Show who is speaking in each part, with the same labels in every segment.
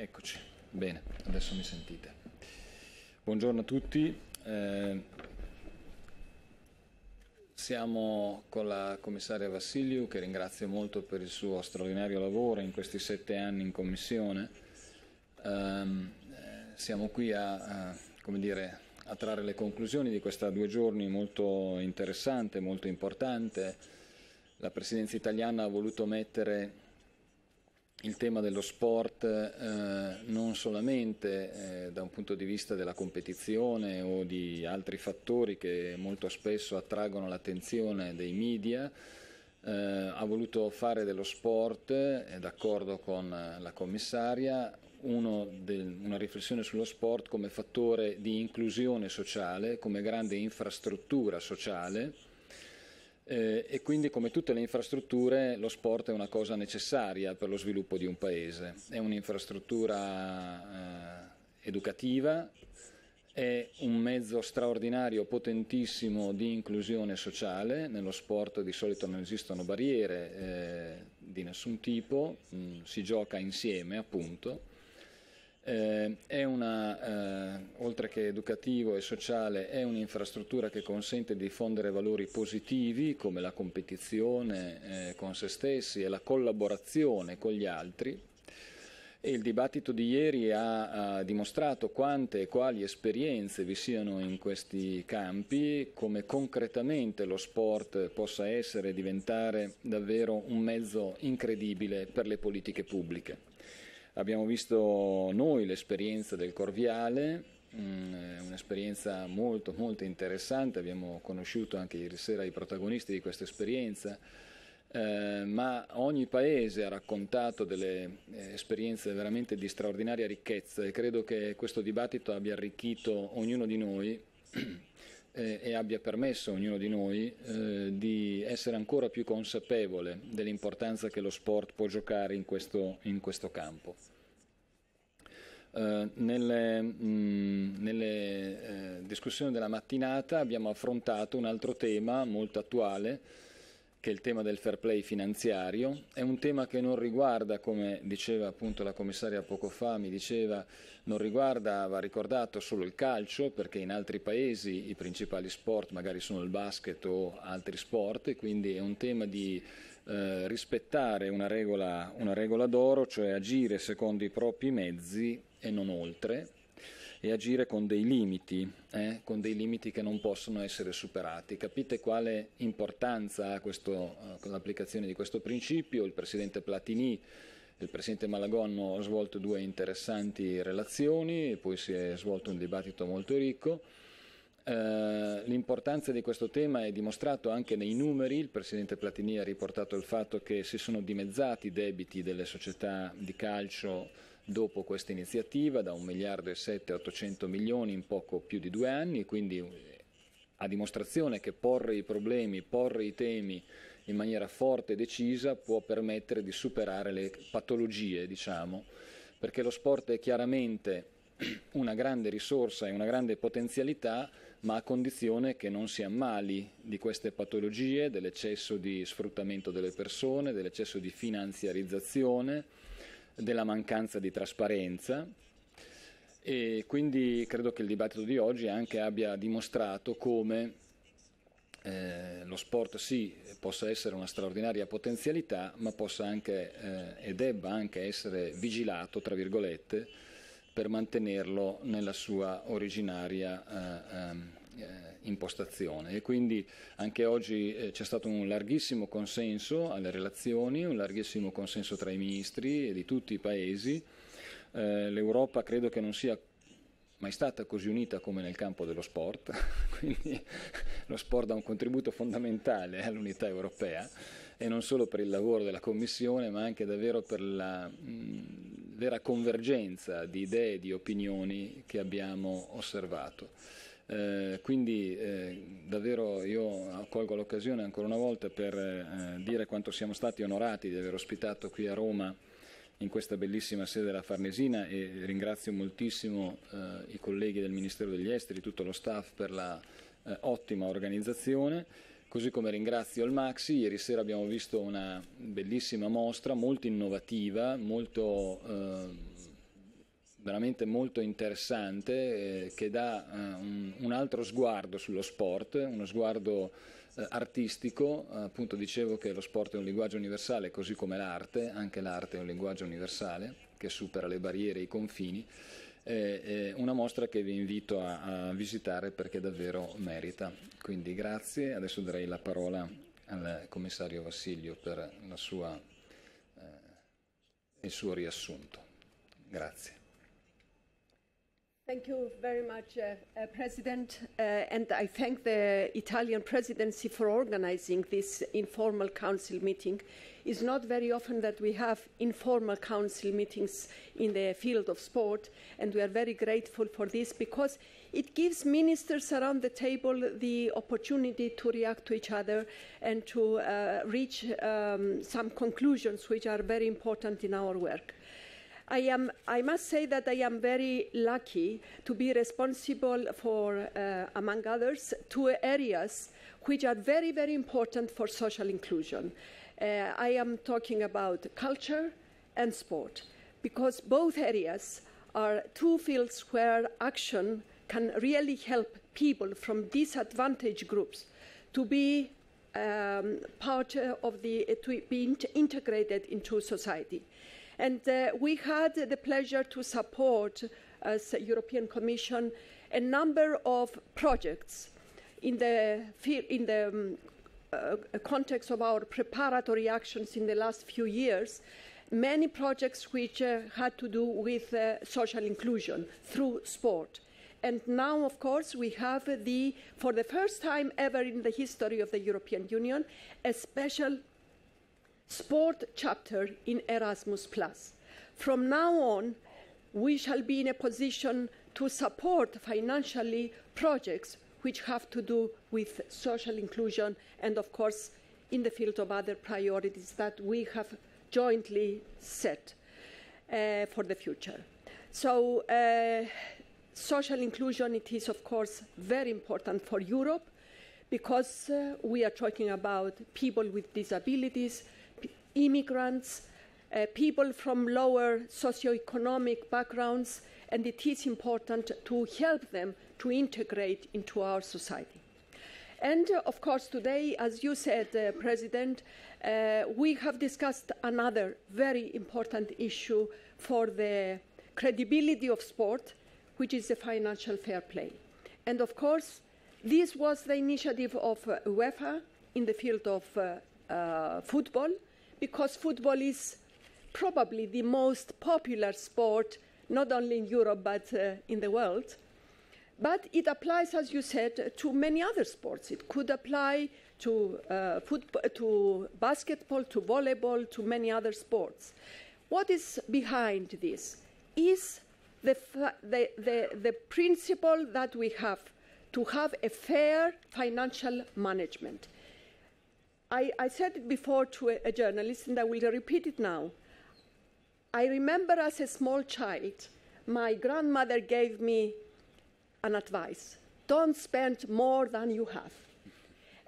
Speaker 1: Eccoci, bene, adesso mi sentite. Buongiorno a tutti, eh, siamo con la commissaria Vassiliu che ringrazio molto per il suo straordinario lavoro in questi sette anni in commissione. Ehm, eh, siamo qui a, a, dire, a trarre le conclusioni di questa due giorni molto interessante, molto importante. La presidenza italiana ha voluto mettere il tema dello sport eh, non solamente eh, da un punto di vista della competizione o di altri fattori che molto spesso attraggono l'attenzione dei media, eh, ha voluto fare dello sport, d'accordo con la commissaria, del, una riflessione sullo sport come fattore di inclusione sociale, come grande infrastruttura sociale eh, e quindi come tutte le infrastrutture lo sport è una cosa necessaria per lo sviluppo di un paese, è un'infrastruttura eh, educativa, è un mezzo straordinario, potentissimo di inclusione sociale, nello sport di solito non esistono barriere eh, di nessun tipo, mh, mm, si gioca insieme appunto eh, è una, eh, oltre che educativo e sociale, è un'infrastruttura che consente di diffondere valori positivi come la competizione eh, con se stessi e la collaborazione con gli altri. E il dibattito di ieri ha, ha dimostrato quante e quali esperienze vi siano in questi campi, come concretamente lo sport possa essere e diventare davvero un mezzo incredibile per le politiche pubbliche. Abbiamo visto noi l'esperienza del Corviale, mm, un'esperienza molto molto interessante, abbiamo conosciuto anche ieri sera i protagonisti di questa esperienza. Eh, ma ogni paese ha raccontato delle eh, esperienze veramente di straordinaria ricchezza e credo che questo dibattito abbia arricchito ognuno di noi eh, e abbia permesso a ognuno di noi eh, di essere ancora più consapevole dell'importanza che lo sport può giocare in questo, in questo campo. Eh, nelle, mh, nelle eh, discussioni della mattinata abbiamo affrontato un altro tema molto attuale che il tema del fair play finanziario è un tema che non riguarda, come diceva appunto la commissaria poco fa, mi diceva, non riguarda, va ricordato, solo il calcio, perché in altri paesi i principali sport magari sono il basket o altri sport, e quindi è un tema di eh, rispettare una regola, una regola d'oro, cioè agire secondo i propri mezzi e non oltre, e agire con dei limiti, eh? con dei limiti che non possono essere superati. Capite quale importanza ha questo, eh, l'applicazione di questo principio? Il Presidente Platini e il Presidente Malagon hanno svolto due interessanti relazioni, poi si è svolto un dibattito molto ricco. Eh, l'importanza di questo tema è dimostrato anche nei numeri, il Presidente Platini ha riportato il fatto che si sono dimezzati i debiti delle società di calcio dopo questa iniziativa da 1 miliardo e 7 a 800 milioni in poco più di due anni, quindi eh, a dimostrazione che porre i problemi, porre i temi in maniera forte e decisa può permettere di superare le patologie, diciamo, perché lo sport è chiaramente una grande risorsa e una grande potenzialità, ma a condizione che non si ammali di queste patologie, dell'eccesso di sfruttamento delle persone, dell'eccesso di finanziarizzazione, della mancanza di trasparenza e quindi credo che il dibattito di oggi anche abbia dimostrato come eh, lo sport sì possa essere una straordinaria potenzialità ma possa anche eh, e debba anche essere vigilato tra virgolette per mantenerlo nella sua originaria eh, ehm, eh, impostazione e quindi anche oggi eh, c'è stato un larghissimo consenso alle relazioni, un larghissimo consenso tra i ministri e di tutti i paesi. Eh, L'Europa credo che non sia mai stata così unita come nel campo dello sport, quindi lo sport dà un contributo fondamentale all'unità europea e non solo per il lavoro della Commissione, ma anche davvero per la mh, vera convergenza di idee e di opinioni che abbiamo osservato. Eh, quindi eh, davvero io colgo l'occasione ancora una volta per eh, dire quanto siamo stati onorati di aver ospitato qui a Roma in questa bellissima sede della Farnesina e ringrazio moltissimo eh, i colleghi del Ministero degli Esteri, tutto lo staff per la eh, ottima organizzazione. Così come ringrazio il Maxi, ieri sera abbiamo visto una bellissima mostra molto innovativa, molto veramente molto interessante eh, che dà eh, un, un, altro sguardo sullo sport, uno sguardo eh, artistico, appunto dicevo che lo sport è un linguaggio universale così come l'arte, anche l'arte è un linguaggio universale che supera le barriere e i confini una mostra che vi invito a, a, visitare perché davvero merita. Quindi grazie, adesso darei la parola al commissario Vassilio per sua, eh, il suo riassunto. Grazie.
Speaker 2: Thank you very much, uh, uh, President. Uh, and I thank the Italian presidency for organizing this informal council meeting. It's not very often that we have informal council meetings in the field of sport, and we are very grateful for this because it gives ministers around the table the opportunity to react to each other and to uh, reach um, some conclusions which are very important in our work. I, am, I must say that I am very lucky to be responsible for, uh, among others, two areas which are very, very important for social inclusion. Uh, I am talking about culture and sport, because both areas are two fields where action can really help people from disadvantaged groups to be um, part of the, to be integrated into society. And uh, we had the pleasure to support, as European Commission, a number of projects in the, in the um, uh, context of our preparatory actions in the last few years, many projects which uh, had to do with uh, social inclusion through sport. And now, of course, we have the, for the first time ever in the history of the European Union, a special sport chapter in Erasmus. From now on, we shall be in a position to support financially projects which have to do with social inclusion and, of course, in the field of other priorities that we have jointly set uh, for the future. So, uh, social inclusion, it is, of course, very important for Europe because uh, we are talking about people with disabilities, immigrants, uh, people from lower socioeconomic backgrounds, and it is important to help them to integrate into our society. And uh, of course, today, as you said, uh, President, uh, we have discussed another very important issue for the credibility of sport, which is the financial fair play. And of course, this was the initiative of uh, UEFA in the field of football because football is probably the most popular sport, not only in Europe but uh, in the world. But it applies, as you said, to many other sports. It could apply to, uh, football, to basketball, to volleyball, to many other sports. What is behind this is the, the, the, the principle that we have to have a fair financial management. I, I said it before to a, a journalist, and I will repeat it now. I remember as a small child, my grandmother gave me an advice don't spend more than you have.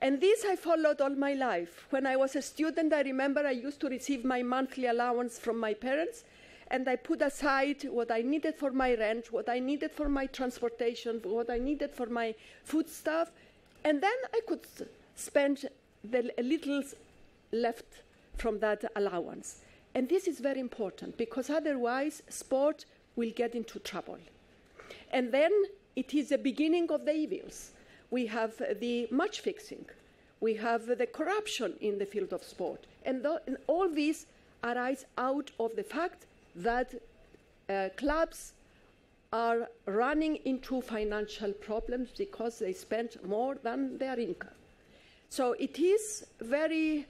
Speaker 2: And this I followed all my life. When I was a student, I remember I used to receive my monthly allowance from my parents, and I put aside what I needed for my rent, what I needed for my transportation, what I needed for my food stuff, and then I could spend the little left from that allowance. And this is very important because otherwise, sport will get into trouble. And then it is the beginning of the evils. We have the match fixing, we have the corruption in the field of sport. And, th- and all these arise out of the fact that uh, clubs are running into financial problems because they spend more than their income. So it is very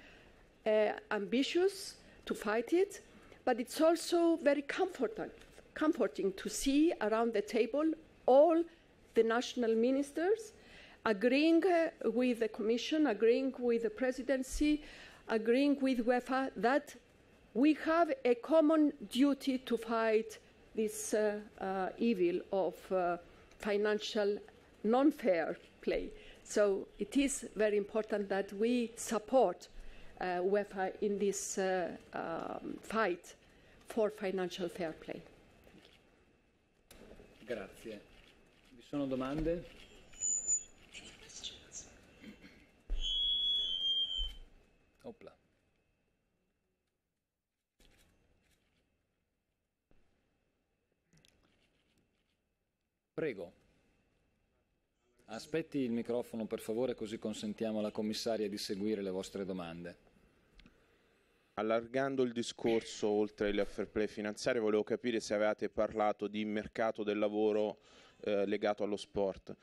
Speaker 2: uh, ambitious to fight it, but it's also very comforting, comforting to see around the table all the national ministers agreeing uh, with the Commission, agreeing with the Presidency, agreeing with UEFA that we have a common duty to fight this uh, uh evil of uh, financial non-fair play. So it is very important that we support uh, UEFA in this uh, um, fight for financial fair play.
Speaker 1: Grazie. Vi sono domande? Opla. Prego. Aspetti il microfono per favore così consentiamo alla commissaria di seguire le vostre domande.
Speaker 2: Allargando il discorso oltre le fair play finanziarie volevo capire se avevate parlato di mercato del lavoro eh, legato allo sport.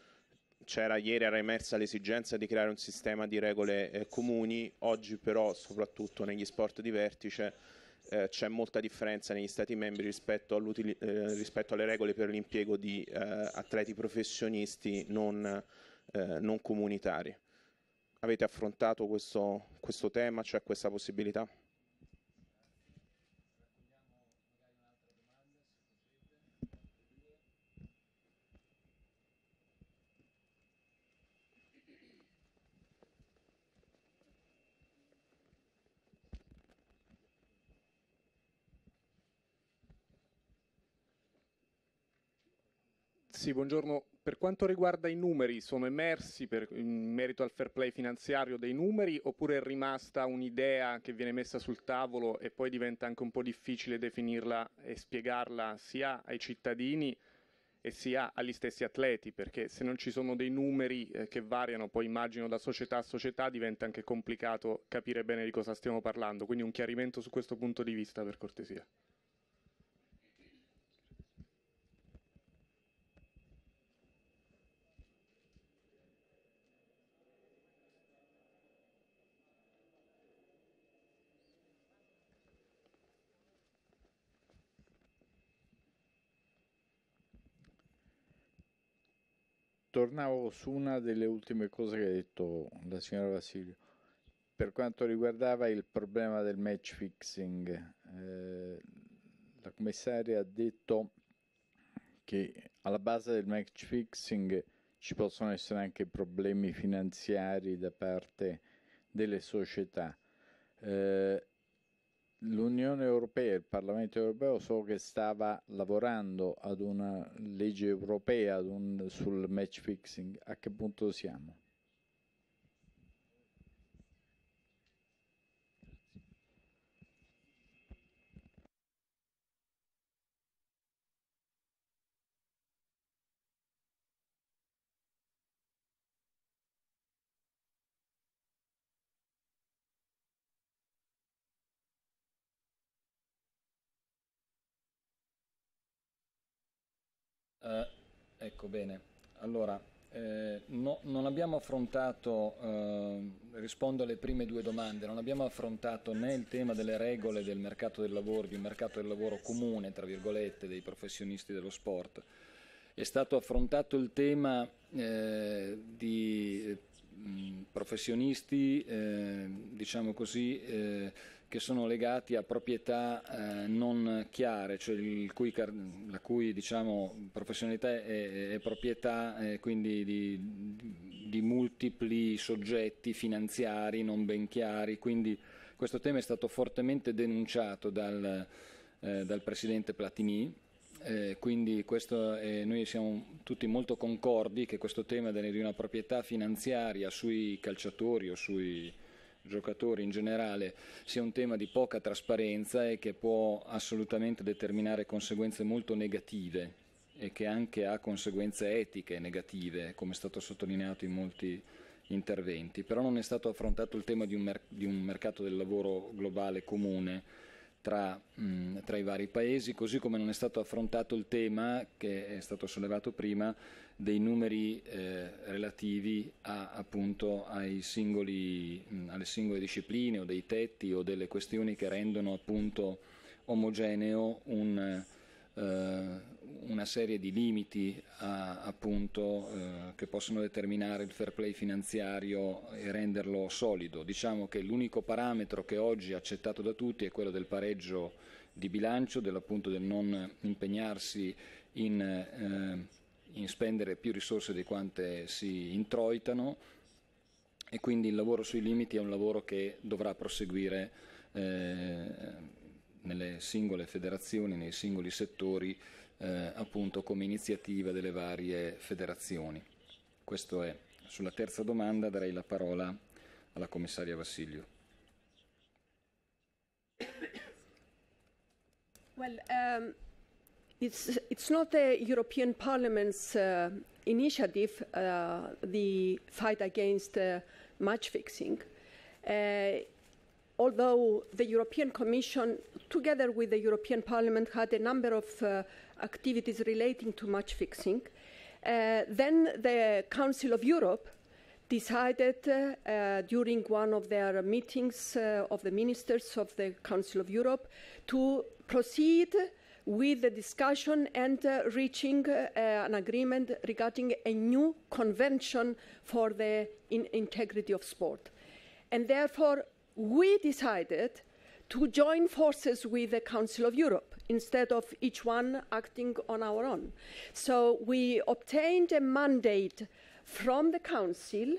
Speaker 2: C'era ieri era emersa l'esigenza di creare un sistema di regole eh, comuni, oggi però soprattutto negli sport di vertice eh, c'è molta differenza negli Stati membri rispetto, eh, rispetto alle regole per l'impiego di eh, atleti professionisti non, eh, non, comunitari. Avete affrontato questo, questo tema, c'è cioè questa possibilità?
Speaker 1: Sì, buongiorno. Per quanto riguarda i numeri, sono emersi per, in merito al fair play finanziario dei numeri oppure è rimasta un'idea che viene messa sul tavolo e poi diventa anche un po' difficile definirla e spiegarla sia ai cittadini e sia agli stessi atleti? Perché se non ci sono dei numeri eh, che variano, poi immagino da società a società, diventa anche complicato capire bene di cosa stiamo parlando. Quindi un chiarimento su questo punto di vista, per cortesia. tornavo su una delle ultime cose che ha detto la signora Vasilio. Per quanto riguardava il problema del match fixing, eh, la commissaria ha detto che alla base del match fixing ci possono essere anche problemi finanziari da parte delle società. Eh, L'Unione Europea, il Parlamento Europeo so che stava lavorando ad una legge europea un, sul match fixing, a che punto siamo? Eh, ecco bene, allora eh, no, non abbiamo affrontato, eh, rispondo alle prime due domande, non abbiamo affrontato né il tema delle regole del mercato del lavoro, di un mercato del lavoro comune, tra virgolette, dei professionisti dello sport, è stato affrontato il tema eh, di eh, professionisti, eh, diciamo così, che sono legati a proprietà eh, non chiare, cioè cui, la cui diciamo, professionalità è, è proprietà eh, quindi di, di, multipli soggetti finanziari non ben chiari, quindi questo tema è stato fortemente denunciato dal, eh, dal Presidente Platini. Eh, quindi è, noi siamo tutti molto concordi che questo tema di una proprietà finanziaria sui calciatori o sui, giocatori in generale sia un tema di poca trasparenza e che può assolutamente determinare conseguenze molto negative e che anche ha conseguenze etiche negative, come è stato sottolineato in molti interventi. Però non è stato affrontato il tema di un, mer- di un mercato del lavoro globale comune tra, mh, mm, tra, i vari paesi, così come non è stato affrontato il tema che è stato sollevato prima dei numeri eh, relativi a, appunto, singoli, mh, mm, alle singole discipline o dei tetti o delle questioni che rendono appunto, omogeneo un, eh, una serie di limiti a, eh, appunto, eh, che possono determinare il fair play finanziario e renderlo solido. Diciamo che l'unico parametro che oggi è accettato da tutti è quello del pareggio di bilancio, dell'appunto del non impegnarsi in, eh, in spendere più risorse di quante si introitano e quindi il lavoro sui limiti è un lavoro che dovrà proseguire eh, nelle singole federazioni, nei singoli settori, eh, appunto come iniziativa delle varie federazioni. Questo è. Sulla terza domanda darei la parola alla commissaria Vassilio.
Speaker 2: Well, um, it's, it's not the European Parliament's uh, initiative, uh, the fight against uh, match fixing. Uh, although the European Commission, together with the European Parliament, had a number of uh, activities relating to match fixing, uh, then the Council of Europe decided uh, uh during one of their meetings uh, of the ministers of the Council of Europe to proceed with the discussion and uh, reaching an agreement regarding a new convention for the in integrity of sport. And therefore, we decided to join forces with the Council of Europe instead of each one acting on our own. So we obtained a mandate from the Council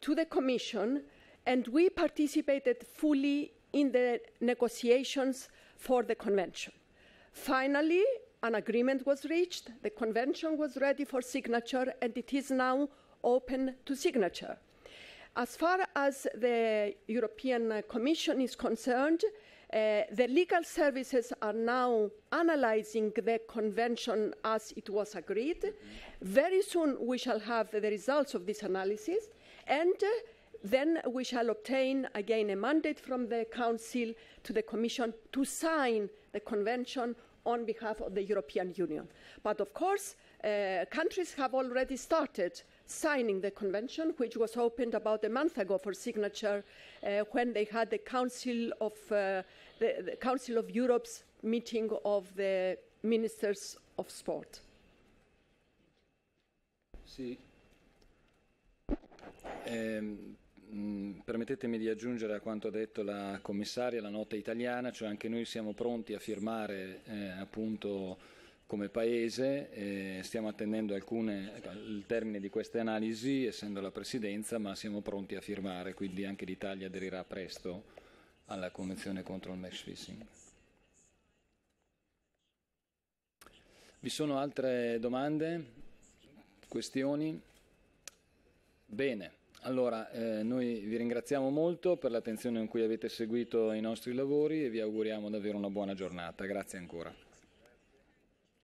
Speaker 2: to the Commission, and we participated fully in the negotiations for the Convention. Finally, an agreement was reached, the Convention was ready for signature, and it is now open to signature. As far as the European Commission is concerned, uh, the legal services are now analyzing the convention as it was agreed. Very soon we shall have the results of this analysis, and uh, then we shall obtain again a mandate from the Council to the Commission to sign the convention on behalf of the European Union. But of course, uh, countries have already started signing the convention, which was opened about a month ago for signature uh, when they had the Council of, uh, the, the Council of Europe's meeting of the ministers of sport.
Speaker 1: Sì. Eh, permettetemi di aggiungere a quanto detto la commissaria la nota italiana, cioè anche noi siamo pronti a firmare eh, appunto come Paese, eh, stiamo attendendo alcune, il termine di queste analisi, essendo la Presidenza, ma siamo pronti a firmare, quindi anche l'Italia aderirà presto alla Convenzione contro il match Fishing. Vi sono altre domande, questioni? Bene, allora eh, noi vi ringraziamo molto per l'attenzione con cui avete seguito i nostri lavori e vi auguriamo davvero una buona giornata. Grazie ancora.